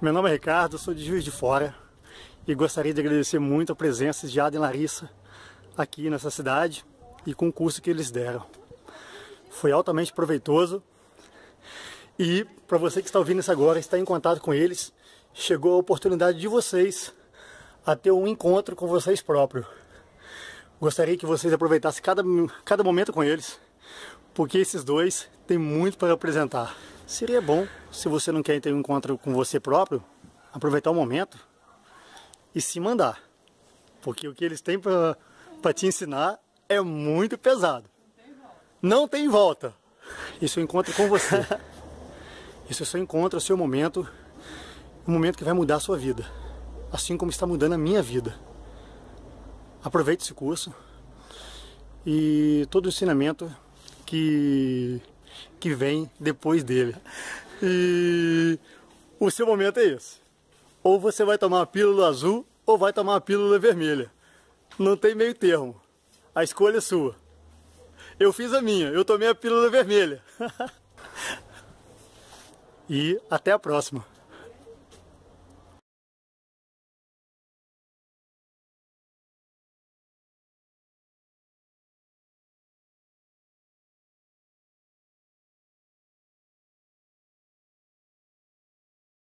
meu nome é Ricardo, sou de Juiz de Fora e gostaria de agradecer muito a presença de Adem e Larissa aqui nessa cidade e com o curso que eles deram. Foi altamente proveitoso e para você que está ouvindo isso agora, está em contato com eles, chegou a oportunidade de vocês a ter um encontro com vocês próprios. Gostaria que vocês aproveitassem cada, cada momento com eles, porque esses dois têm muito para apresentar. Seria bom, se você não quer ter um encontro com você próprio, aproveitar o momento e se mandar. Porque o que eles têm para te ensinar é muito pesado. Não tem volta. Isso eu encontro com você. Isso é só encontro o seu momento, o um momento que vai mudar a sua vida. Assim como está mudando a minha vida. Aproveite esse curso e todo o ensinamento que que vem depois dele. E o seu momento é esse. Ou você vai tomar a pílula azul ou vai tomar a pílula vermelha. Não tem meio termo. A escolha é sua. Eu fiz a minha, eu tomei a pílula vermelha. e até a próxima.